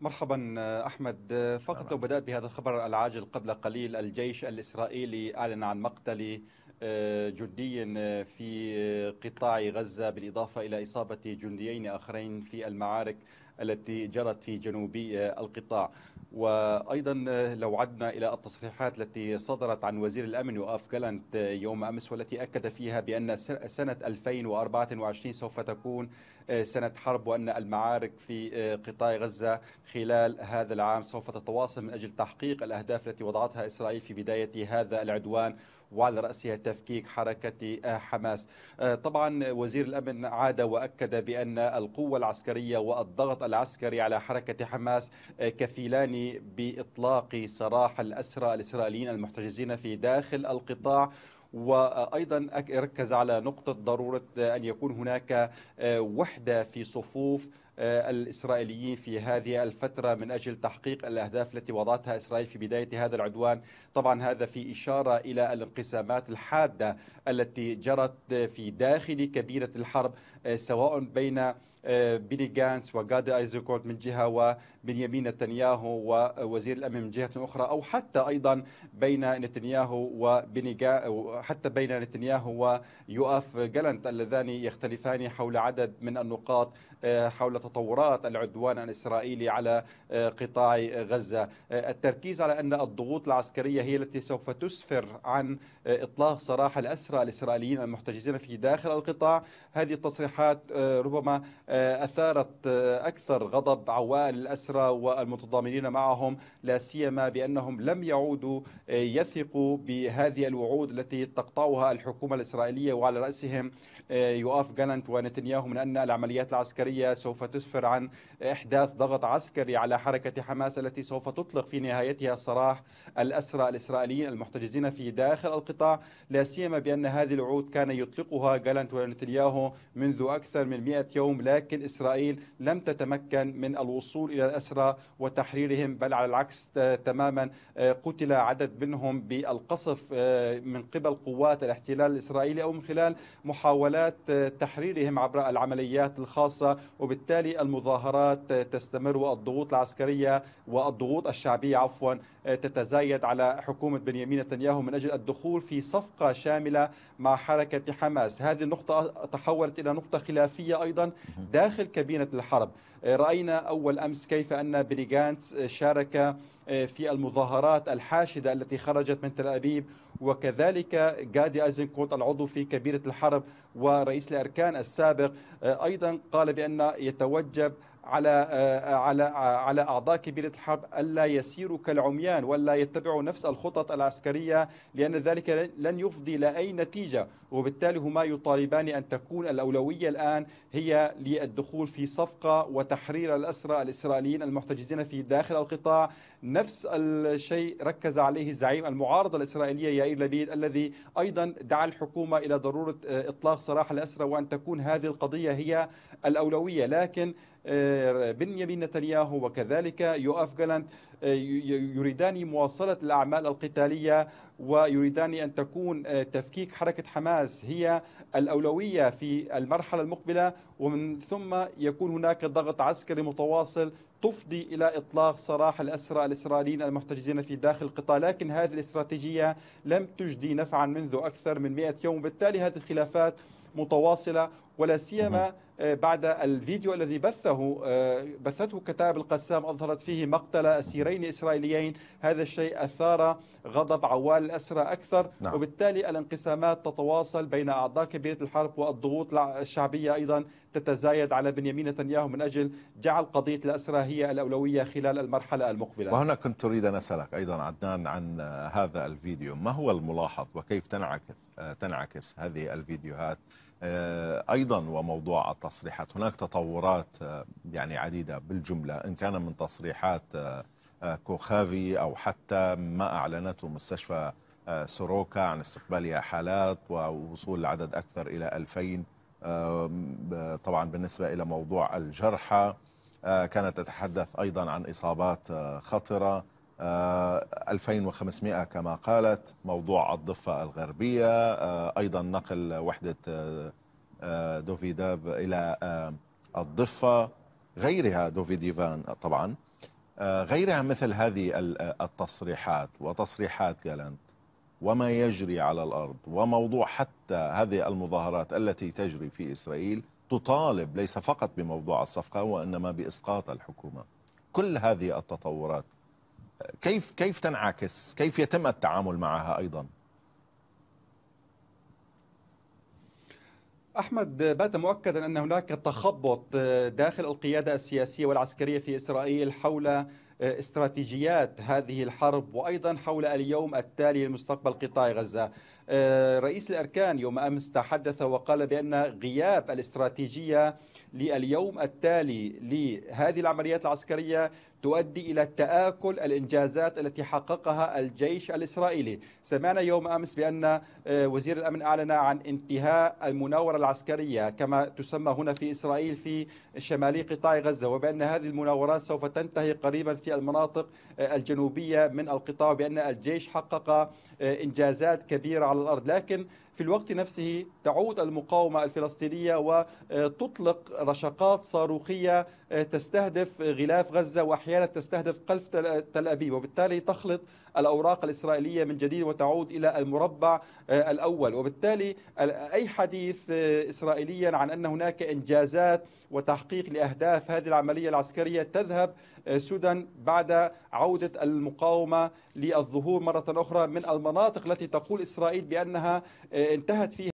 مرحبا آه، احمد آه، فقط لو بدات بهذا الخبر العاجل قبل قليل الجيش الاسرائيلي اعلن عن مقتل آه، جندي آه، في آه، قطاع غزة بالإضافة إلى إصابة جنديين آخرين في المعارك التي جرت في جنوب القطاع وأيضا لو عدنا إلى التصريحات التي صدرت عن وزير الأمن يؤاف جالانت يوم أمس والتي أكد فيها بأن سنة 2024 سوف تكون سنة حرب وأن المعارك في قطاع غزة خلال هذا العام سوف تتواصل من أجل تحقيق الأهداف التي وضعتها إسرائيل في بداية هذا العدوان وعلى رأسها تفكيك حركة آه، حماس آه، طبعا وزير الأمن عاد وأكد بأن القوة العسكرية والضغط العسكري على حركة حماس آه، كفيلان بإطلاق سراح الأسرى الإسرائيليين المحتجزين في داخل القطاع وايضا ركز على نقطه ضروره ان يكون هناك وحده في صفوف آه، الإسرائيليين في هذه الفترة من أجل تحقيق الأهداف التي وضعتها إسرائيل في بداية هذا العدوان طبعا هذا في إشارة إلى الانقسامات الحادة التي جرت في داخل كبيرة الحرب آه، سواء بين آه، بيني جانس وغادي ايزنكوت من جهه وبنيامين نتنياهو ووزير الامن من جهه اخرى او حتى ايضا بين نتنياهو وبيني حتى بين نتنياهو ويوآف جالنت اللذان يختلفان حول عدد من النقاط حول تطورات العدوان الإسرائيلي على آه، قطاع آه، غزة آه، التركيز على أن الضغوط العسكرية هي التي سوف تسفر عن إطلاق سراح الأسرى الإسرائيليين المحتجزين في داخل القطاع هذه التصريحات ربما أثارت أكثر غضب عوائل الأسرى والمتضامنين معهم لا سيما بأنهم لم يعودوا يثقوا بهذه الوعود التي تقطعها الحكومة الإسرائيلية وعلى رأسهم يؤاف جالنت ونتنياهو من أن العمليات العسكرية سوف تسفر عن إحداث ضغط عسكري على حركة حماس التي سوف تطلق في نهايتها سراح الأسرى الإسرائيليين المحتجزين في داخل القطاع لا سيما بأن هذه الوعود كان يطلقها جالنت ونتنياهو منذ أكثر من 100 يوم لكن إسرائيل لم تتمكن من الوصول إلى الأسرى وتحريرهم بل على العكس تماما آه، قتل عدد منهم بالقصف آه، من قبل قوات الاحتلال الإسرائيلي أو من خلال محاولات آه، تحريرهم عبر العمليات الخاصة وبالتالي وبالتالي المظاهرات تستمر والضغوط العسكرية والضغوط الشعبية عفوا تتزايد على حكومة بنيامين نتنياهو من أجل الدخول في صفقة شاملة مع حركة حماس هذه النقطة تحولت إلى نقطة خلافية أيضا داخل كابينة الحرب رأينا أول أمس كيف أن بني شارك في المظاهرات الحاشدة التي خرجت من تل أبيب وكذلك جادي ايزنكوت العضو في كبيره الحرب ورئيس الاركان السابق آه، ايضا قال بان يتوجب على آه، على آه، على اعضاء كبيره الحرب الا يسيروا كالعميان ولا يتبعوا نفس الخطط العسكريه لان ذلك لن يفضي لاي نتيجه وبالتالي هما يطالبان ان تكون الاولويه الان هي للدخول في صفقه وتحرير الاسرى الاسرائيليين المحتجزين في داخل القطاع نفس الشيء ركز عليه زعيم المعارضه الاسرائيليه يائير لبيد الذي ايضا دعا الحكومه الى ضروره آه، اطلاق سراح الاسرى وان تكون هذه القضيه هي الاولويه لكن آه، بنيامين نتنياهو وكذلك اف جالانت آه، يريدان مواصلة الأعمال القتالية ويريدان أن تكون آه، تفكيك حركة حماس هي الأولوية في المرحلة المقبلة ومن ثم يكون هناك ضغط عسكري متواصل تفضي الى اطلاق سراح الاسرى الاسرائيليين المحتجزين في داخل القطاع، لكن هذه الاستراتيجيه لم تجدي نفعا منذ اكثر من 100 يوم، وبالتالي هذه الخلافات متواصله ولا سيما آه، بعد الفيديو الذي بثه بثته كتاب القسام اظهرت فيه مقتل اسيرين مستعمرين إسرائيليين هذا الشيء أثار غضب عوال الأسرى أكثر نعم. وبالتالي الانقسامات تتواصل بين أعضاء كبيرة الحرب والضغوط الشعبية أيضا تتزايد على بنيامين نتنياهو من أجل جعل قضية الأسرى هي الأولوية خلال المرحلة المقبلة وهنا كنت أريد أن أسألك أيضا عدنان عن هذا الفيديو ما هو الملاحظ وكيف تنعكس, تنعكس هذه الفيديوهات آه، ايضا وموضوع التصريحات هناك تطورات آه، يعني عديده بالجمله ان كان من تصريحات آه، آه، كوخافي أو حتى ما أعلنته مستشفى آه، سوروكا عن استقبالها حالات ووصول عدد أكثر إلى 2000 آه، طبعا بالنسبة إلى موضوع الجرحى كانت تتحدث أيضا عن إصابات خطرة 2500 كما قالت موضوع الضفة الغربية أيضا نقل وحدة دوفيداف إلى الضفة غيرها دوفيديفان طبعا آه، غيرها مثل هذه آه، التصريحات وتصريحات جالنت وما يجري على الأرض وموضوع حتى هذه المظاهرات التي تجري في إسرائيل تطالب ليس فقط بموضوع الصفقة وإنما بإسقاط الحكومة كل هذه التطورات آه، كيف كيف تنعكس كيف يتم التعامل معها أيضاً أحمد بات مؤكدا أن هناك تخبط داخل القيادة السياسية والعسكرية في إسرائيل حول استراتيجيات هذه الحرب وأيضا حول اليوم التالي لمستقبل قطاع غزة رئيس الأركان يوم أمس تحدث وقال بأن غياب الاستراتيجية لليوم التالي لهذه العمليات العسكرية تؤدي إلى تآكل الإنجازات التي حققها الجيش الإسرائيلي سمعنا يوم أمس بأن آه، وزير الأمن أعلن عن انتهاء المناورة العسكرية كما تسمى هنا في إسرائيل في شمالي قطاع غزة وبأن هذه المناورات سوف تنتهي قريبا في المناطق آه، الجنوبية من القطاع بأن الجيش حقق آه، إنجازات كبيرة على الأرض لكن في الوقت نفسه تعود المقاومة الفلسطينية وتطلق رشقات صاروخية تستهدف غلاف غزة وأحيانا تستهدف قلب تل أبيب وبالتالي تخلط الأوراق الإسرائيلية من جديد وتعود إلى المربع آه، الأول وبالتالي أي حديث آه، إسرائيليا عن أن هناك إنجازات وتحقيق لأهداف هذه العملية العسكرية تذهب آه، سدى بعد عودة المقاومة للظهور مرة أخرى من المناطق التي تقول إسرائيل بأنها انتهت فيها